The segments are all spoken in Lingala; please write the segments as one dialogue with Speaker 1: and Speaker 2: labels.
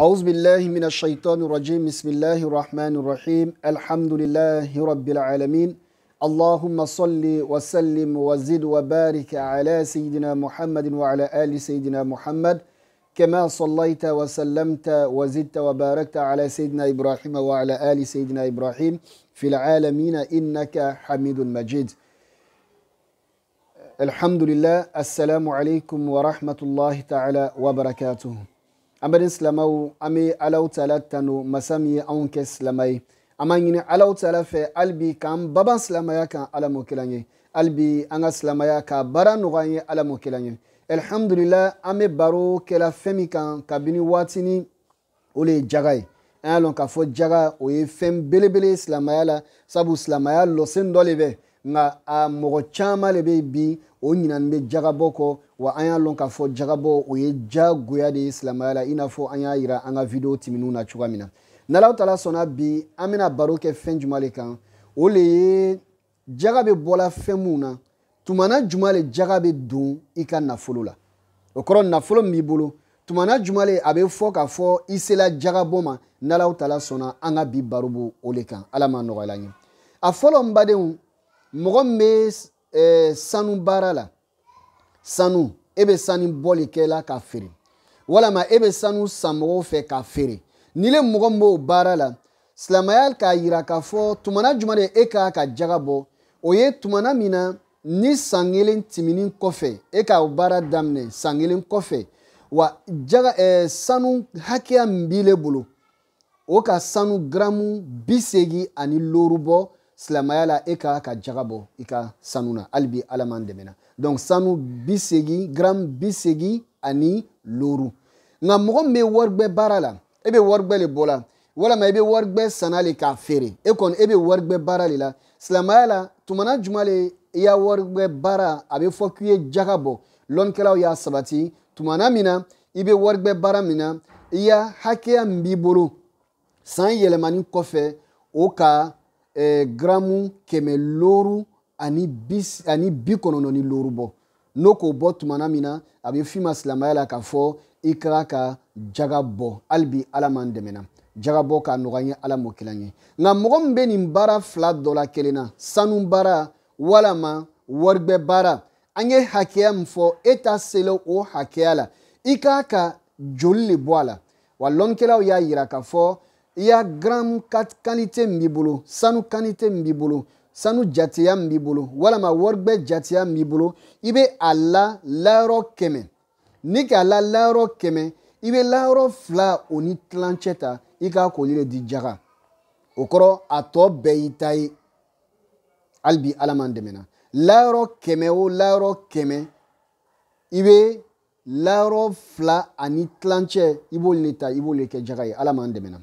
Speaker 1: أعوذ بالله من الشيطان الرجيم بسم الله الرحمن الرحيم الحمد لله رب العالمين اللهم صل وسلم وزد وبارك على سيدنا محمد وعلى آل سيدنا محمد كما صليت وسلمت وزدت وباركت على سيدنا إبراهيم وعلى آل سيدنا إبراهيم في العالمين إنك حميد مجيد الحمد لله السلام عليكم ورحمة الله تعالى وبركاته an baden silamaw an be alaw tala tano masa min ye anw kɛ silama ye an b'a ɲini alaw tala fɛ halibi k'an baban silamaya kan ala m'o kɛlan ye halibi an ka silamaya k'a baara nɔgɔ an ye ala m'o kɛlan ye alhamdulila an be baro kɛla fɛn min kan kabini waatini o le ye jaga ye an y'a lɔn k'a fɔ jaga o ye fɛn belebele silamaya la sabu silamaya lɔsen dɔ le bɛ nka a mɔgɔ caman le bɛ bi o ɲinani bɛ jagabɔ kɔ wa an y'a lɔn k'a fɔ jagabɔ o ye jagoya de ye silamɛya la i n'a fɔ an y'a yira an ka video tɛmɛnenw na cogoya min na n'alaw taala sɔnna bi an bɛna baro kɛ fɛn juma le kan o le ye jaga bɛ bɔla fɛn mun na tumana juma le jaga bɛ don i ka nafolo la o kɔrɔ nafolo min b'i bolo tumana juma le a bɛ fɔ k'a fɔ i sela jagabɔ ma n'alaw taala sɔnna an ka bi baro b'o o le kan ala ma nɔgɔya la n ye a fɔlɔ n badenw mɔgɔ min bɛ eh, sanu baara la sanu e bɛ sanu bɔli kɛ la k'a feere walama e bɛ sanu san mɔgɔw fɛ k'a feere ni le mɔgɔ min b'o baara la silamɛya k'a yira k'a fɔ tumana juma de e k'a ka jaga bɔ o ye tumana min na ni san kelen tɛmɛnen kɔfɛ e ka baara daminɛ san kelen kɔfɛ wa jaga eh, sanu hakɛya min b'i le bolo o ka sanu garamu bi seegin ani loru bɔ silamaya la e ka ka jaga bɔ i ka sanu na hali ala man dɛmɛ donc sanu bisegi gram bisegi ani looru nka mɔgɔ min bɛ wɔrigbɛ baara la e bɛ wɔrigbɛ le bɔ la walama i bɛ wɔrigbɛ sanna le k'a feere e kɔni e bɛ wɔrigbɛ baara le la silamaya la tuma juma le i ya wɔrigbɛ baara a bɛ fɔ k'i ye jaga lɔnnikɛlaw y'a sabati tumana na min na i bɛ wɔrigbɛ baara min na i ya hakɛya min b'i bolo san yɛlɛmani kɔfɛ o ka eh, gramu kɛmɛ looru ani bis ani bi kɔnɔnɔ ni looru bɔ n'o k'o bɔ tumana min na a bɛ f'i ma silamɛya la k'a fɔ i ka ka jaga bɔ hali bi ala m'an dɛmɛ na jaga bɔ k'a nɔgɔ an ye ala m'o kelen ye nka mɔgɔ min bɛ nin baara fila dɔ la kelen na sanu baara walama waribɛ baara an ye hakɛya min fɔ e ta sela o hakɛya la i k'a ka joli le bɔ a la wa lɔnnikɛlaw y'a yira k'a fɔ i ka gramu kanite min b'i bolo sanu kanite min b'i bolo sanu jateya min b'i bolo walama waribɛ jateya min b'i bolo i bɛ a la layɔrɔ kɛmɛ ni k'a la layɔrɔ kɛmɛ i bɛ layɔrɔ fila o ni tilancɛ ta i k'a koli de di jaga o kɔrɔ a tɔ bɛɛ y'i ta ye hali bi ala man dɛmɛna layɔrɔ kɛmɛ o layɔrɔ kɛmɛ i bɛ layɔrɔ fila ani tilancɛ i b'olu de ta i b'olu de kɛ jaga ye ala man dɛmɛna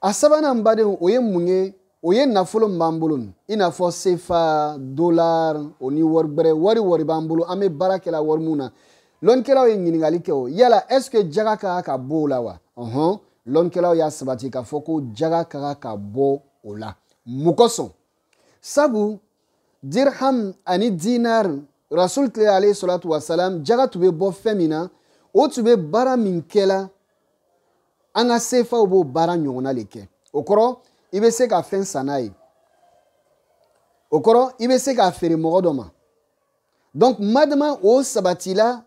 Speaker 1: a sabanan baden o ye mun ye o ye nafolo b'an bolo i n'a fɔ sefa dolar o ni wari gbɛrɛ wari wari b'an bolo an bɛ baara kɛla wari mun na lɔnnikɛlaw ye ɲininkali kɛ o yala est ce que jaga ka kan ka bɔ o la wa ɔhɔn lɔnnikɛlaw y'a sabati k'a fɔ ko jaga ka kan ka bɔ o la mun kosɔn sabu dirham ani dinar rasul tile alayhi salatu salam jaga tun bɛ bɔ fɛn min na o tun bɛ baara min kɛla an ka sefaw b'o baara ɲɔgɔnna le kɛ o kɔrɔ i bɛ se ka fɛn san n'a ye o kɔrɔ i bɛ se k'a feere mɔgɔ dɔ ma donc madama o sabatila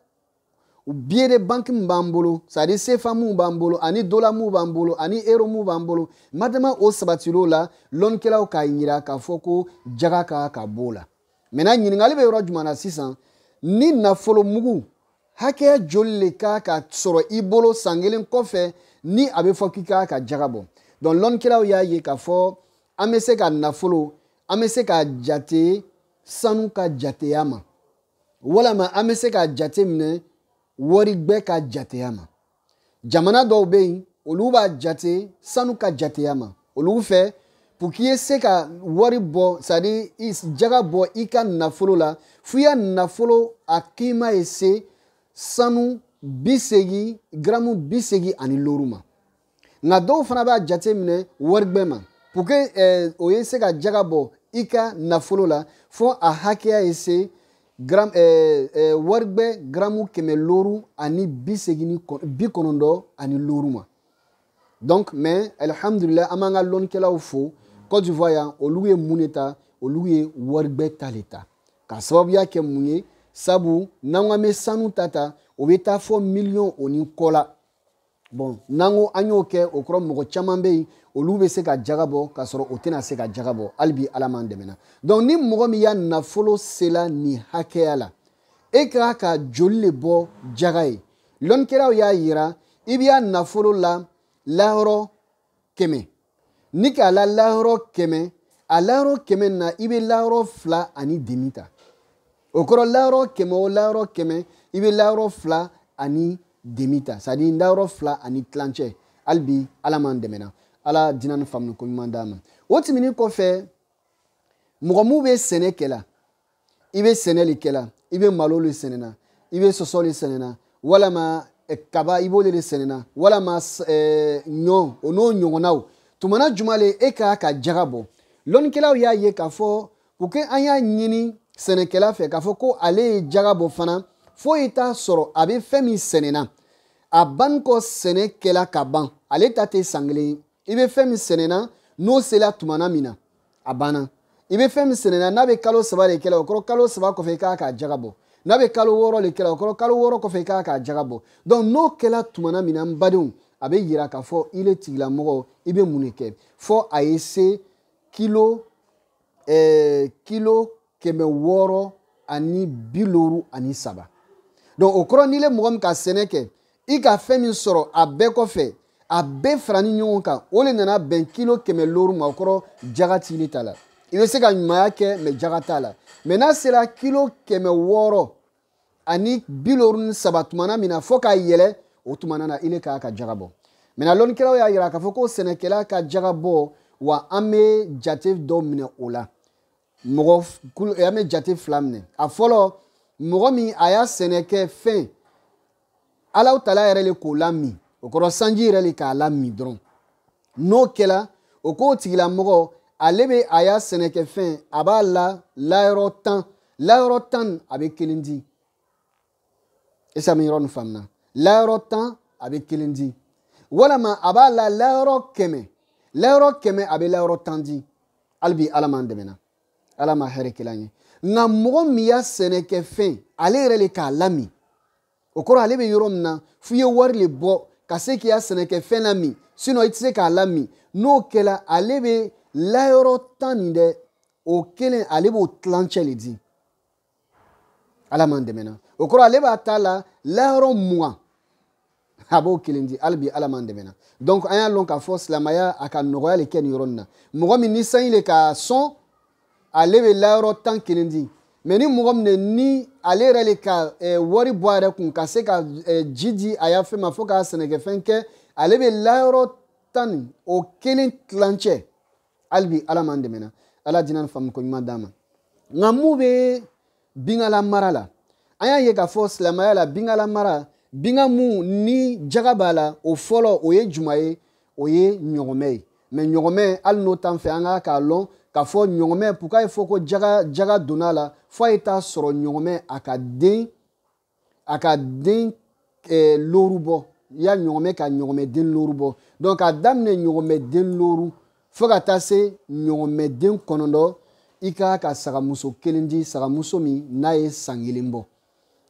Speaker 1: biye de banki min b'an bolo sadi sefa min b'an bolo ani dola min b'an bolo ani ero min b'an bolo madama o sabatil'o la lɔnnikɛlaw k'a yira k'a fɔ ko jaga ka ka b'o la maintenant ɲininkali bɛ yɔrɔ jumɛn na sisan ni nafolo mugu hakɛya joli le ka ka sɔrɔ i bolo san kelen kɔfɛ ni a bɛ fɔ k'i ka ka jaga bɔ donc lɔnnikɛlaw y'a ye k'a fɔ an bɛ se ka nafolo an bɛ se ka jate sanu ka jateya ma walama an bɛ se ka jate minɛ warigbɛ ka jateya ma jamana dɔw bɛ yen olu b'a jate sanu ka jateya ma olu fɛ pour k'i ye se ka wari bɔ c'est jaga bɔ i ka nafolo la f'i ya nafolo a k'i ma ye se sanu bi gramu bi ani looru ma nka dɔw fana b'a jate minɛ waribɛ ma pour que eh, o ye se ka jaga bɔ i ka nafolo la fo a hakɛya ye se gram eh, eh, waribɛ gramu kɛmɛ loru ani bi ni bi kɔnɔntɔn ani looru ma donc mais alihamudulilayi an b'an ka lɔnnikɛlaw fo cote d'ivoire yan olu ye mun de ta olu ye waribɛ ta de ta k'a sababuya kɛ mun ye sabu n'an k'an bɛ sanu ta ta o bɛ taa fɔ miliyɔn o ni kɔ la bon n'an ko an y'o kɛ o kɔrɔ mɔgɔ caman bɛ yen olu bɛ se ka jaga bɔ k'a sɔrɔ o tɛna se ka jaga bɔ hali bi ala m'an dɛmɛ na donc ni mɔgɔ min y'a nafolo sela nin hakɛya la e ka ka joli le bɔ jaga ye lɔnnikɛlaw y'a yira i b'i y'a nafolo la lahɔrɔ kɛmɛ ni k'a la lahɔrɔ kɛmɛ a lahɔrɔ kɛmɛ na i bɛ lahɔrɔ fila ani demi ta o kɔrɔ lahɔrɔ kɛmɛ o lahɔrɔ kɛmɛ i bɛ layɔrɔ fila ani demi ta sadi layɔrɔ fila ani tilancɛ hali bi ala m'an dɛmɛna ala dina ni faamuya ko ɲuman d'a ma o tɛmɛnen kɔfɛ mɔgɔ mun bɛ sɛnɛ kɛ la i bɛ sɛnɛ le kɛ la i bɛ malo le sɛnɛ na i bɛ sɔsɔ le sɛnɛ na walama kaba i b'o le de sɛnɛ na walama ɲɔ o n'o ɲɔgɔnnaw tuma juma le e k'a ka jaga bɔ lɔnnikɛlaw y'a ye k'a fɔ u kɛ an y'a ɲini sɛnɛkɛla fɛ k'a fɔ ko ale ye jaga bɔ fana foyi t'a sɔrɔ a bɛ fɛn min sɛnɛna a bankɔ sɛnɛ kɛla ka ban ale ta tɛ san kelen ye i bɛ fɛn min sɛnɛna n'o sela tumana min na a banna i bɛ fɛn min sɛnɛna n'a bɛ kalo saba de kɛ la o kɔrɔ kalo saba kɔfɛ i k'a k'a jaga bɔ n'a bɛ kalo wɔɔrɔ de kɛ la o kɔrɔ kalo wɔɔrɔ kɔfɛ i k'a k'a jaga bɔ donc n'o kɛla tumana min na n badenw a bɛ yira k'a fɔ i le tigilamɔgɔ i bɛ mun de kɛ fɔ a ye se kilo ɛɛ eh, kilo kɛmɛ wɔɔrɔ ani bi loru ani saba donc o kɔrɔ n'i le mɔgɔ min ka sɛnɛ kɛ i ka fɛn min sɔrɔ a bɛɛ kɔfɛ a bɛɛ fara ni ɲɔgɔn kan o le nana bɛn kilo kɛmɛ loru ma o kɔrɔ jaga tili t'a la i bɛ se ka ɲumanya kɛ mɛ jaga t'a la mɛ n'a sera kilo kɛmɛ wɔɔrɔ ani bi loru ni saba tumana min na fɔ k'a yɛlɛ o tumana na i le k'a ka jaga bɔ mɛna lɔnnikɛlaw y'a yira k'a fɔ ko sɛnɛkɛla ka jaga bɔ wa an bɛ jate dɔ minɛ o la mɔgɔ an bɛ jate fila minɛ a fɔlɔ mɔgɔ min a y'a sɛnɛ kɛ fɛn alaw tala yɛrɛ le k'o lami o kɔrɔ sanji yɛrɛ le k'a lami dɔrɔn n'o kɛla o k'o tigilamɔgɔ ale bɛ a y'a sɛnɛkɛfɛn a b'a la layɔrɔ tan layɔrɔ tan a bɛ kelen di isa e mi yɔrɔ nin faamuna layɔrɔ tan a bɛ kelen di walama a b'a la layɔrɔ kɛmɛ layɔrɔ kɛmɛ a bɛ layɔrɔ tan di hali bi ala m'an dɛmɛ na ala ma hɛrɛ kelen an ye. nka mɔgɔ min y'a sɛnɛkɛfɛn ale yɛrɛ le k'a lami o kɔrɔ ale bɛ yɔrɔ min na f'i ye wari le bɔ ka se k'i ka sɛnɛkɛfɛn lami sinɔn i tɛ se k'a lami n'o kɛla ale bɛ layɔrɔ tan nin dɛ o kelen ale b'o tilancɛ le di ala man dɛmɛna o kɔrɔ ale b'a ta la layɔrɔ mugan a b'o kelen di hali bi ala man dɛmɛna donc an y'a lɔn k'a fɔ silamaya a ka nɔgɔya le kɛ nin yɔrɔ nin na mɔgɔ min ni sanji le k'a sɔn ale bɛ layɔrɔ tan kelen di mɛ ni mɔgɔ min ni ale yɛrɛ de ka wari bɔ a yɛrɛ kun ka se ka ji di a y'a fɛn ma fo k'a sɛnɛkɛfɛn kɛ ale bɛ layɔrɔ tan ni o kelen tilancɛ hali bi ala man dɛmɛna ala diinɛ ni faamu ko ɲuman d'a ma nka mun bɛ binkala mara la an y'a ye k'a fɔ silamɛya la binkala mara binga mun ni jaga b'a la o fɔlɔ o ye juma ye o ye ɲɔgɔnmɛ ye mɛ ɲɔgɔnmɛ hali n'o t'an fɛ an k'a k'a lɔn k'a fɔ ɲɔgɔmɛ puka ye fɔ ko jaga jaga donna la fɔ a ye taa sɔrɔ ɲɔgɔmɛ a ka den a ka den eh, loru bɔ ya ɲɔgɔmɛ ka ɲɔgɔmɛ den loru bɔ donc k'a daminɛ ɲɔgɔmɛ den loru fɔ ka taa se ɲɔgɔmɛ den kɔnɔntɔ i ka ka sagamuso kelen di sagamuso min n'a ye san kelen bɔ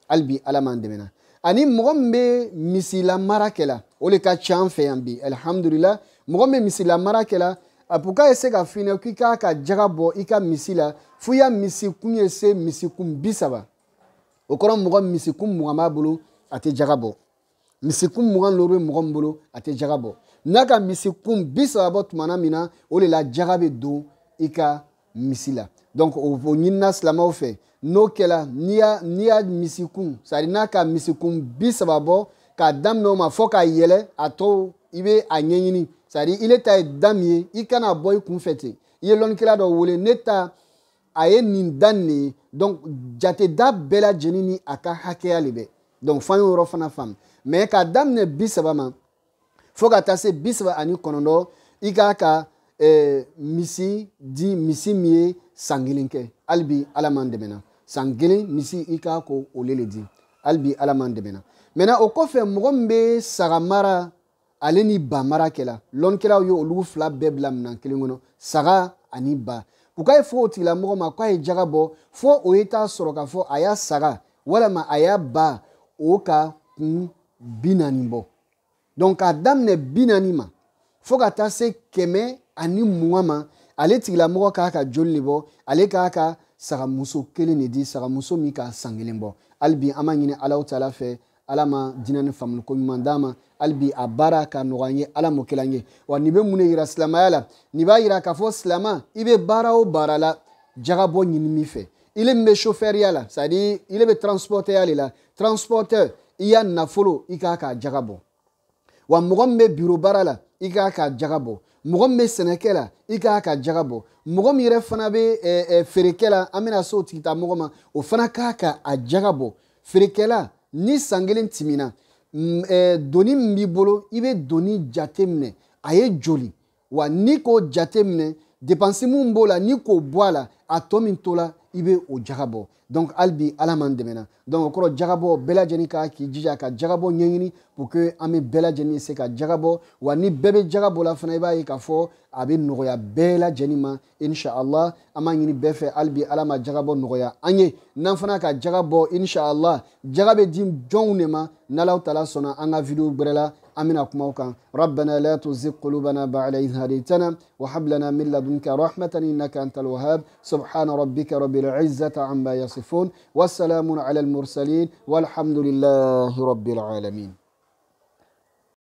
Speaker 1: hali bi ala man dɛmɛna ani mɔgɔ min bɛ misilamara kɛ la o de ka ca an fɛ yan bi alihamudulila mɔgɔ min bɛ misilamara kɛ la. apo ka ye se ka f'i ɲɛna k'i k'a ka jaga bɔ i ka misi la f'i ya misikun ye se misikun bi saba o kɔrɔ mɔgɔ misikun mugan b'a bolo a tɛ jaga bɔ misikun mugan loro bɛ mɔgɔ min bolo a tɛ jaga bɔ n'a ka misikun bi saba bɔ tumana min na o de la jaga bɛ don i ka misi la donc o o ɲinina silamɛw fɛ n'o kɛla n'i y'a n'i y'a misikun c'est à dire n'a ka misikun bi saba bɔ k'a daminɛ o ma fɔ k'a yɛlɛ a tɔw i bɛ a ɲɛɲini. sadi ile ta ye da min ye i kana bɔ i kun fɛ ten i ye lɔnnikɛla dɔ wele ne ta a ye nin da nin de ye donc jateda bɛɛ lajɛlen ni a ka hakɛya le bɛ donc f'an y'o yɔrɔ fana faamu mɛ k'a daminɛ bi saba ma fo ka taa se bi saba ani kɔnɔntɔn i k'a ka eh, misi di misi min ye san kelen kɛ hali bi ala man dɛmɛna san kelen misi i k'a ko ole le di hali bi ala man dɛmɛna mɛna o kɔfɛ mɔgɔ min bɛ saga mara ale ni ba mara kɛla lɔnnikɛlaw ye olu fila bɛɛ bila minan kelen kɔnɔ saga ani ba u k'a ye fɔ o tigilamɔgɔ ma k'a ye jaga bɔ fɔ o ye taa sɔrɔ k'a fɔ a y'a saga walama a y'a ba o ka kun bi naani bɔ dɔnku k'a daminɛ bi naani ma fɔ ka taa se kɛmɛ ani mugan ma ale tigilamɔgɔ k'a ka joli le bɔ ale k'a ka sagamuso kelen de di sagamuso min k'a san kelen bɔ hali bi an b'a ɲini alaw taala fɛ ala ma dinɛ ni faamuliko ɲuman d'a ma halibi a baara ka nɔgɔ an ye ala m'o kɛla an ye wa nin bɛ mun de yira silamaya la nin b'a yira k'a fɔ silama i bɛ baara o baara la jagabɔ ɲinini fɛ ile min bɛ sofɛriya la c'est à dire ile bɛ transportɛya le la transporteur i y'a nafolo i k'a k'a jagabɔ wa mɔgɔ min bɛ biro baara la i k'a k'a jagabɔ mɔgɔ min bɛ sɛnɛkɛ la i k'a ka jaga bɔ mɔgɔ min yɛrɛ fana bɛ eh, eh, feerekɛ la an bɛna se o tigi ta mɔgɔ ma o fana k'a ka a jaga bɔ feerekɛla ni san kelen timina Mm, eh, doni min b'i bolo i bɛ doni jate minɛ a ye joli wa ni k'o jate minɛ depansi min b'o la ni k'o bɔ a la a tɔ min to la i bɛ o jaga bɔ donc hali bi ala man dɛmɛna donc o kɔrɔ jagabɔ bɛɛ lajɛlen ka k'i jija ka jagabɔ ɲɛɲini pour que an bɛ bɛɛ lajɛlen se ka jagabɔ wa ni bɛɛ bɛ jaga bɔ la fana i b'a ye k'a fɔ a bɛ nɔgɔya bɛɛ lajɛlen ma inshallah an b'a ɲini bɛɛ fɛ hali bi ala ma jagabɔ nɔgɔya an ye n'an fana ka jaga bɔ inshallah jaga bɛ di jɔnw de ma n'alaw tala sɔnna an ka video gbɛrɛ la أمنا كموكا ربنا لا تزغ قلوبنا بعد إذ هديتنا وهب لنا من لدنك رحمة إنك أنت الوهاب سبحان ربك رب العزة عما يصفون والسلام على المرسلين والحمد لله رب العالمين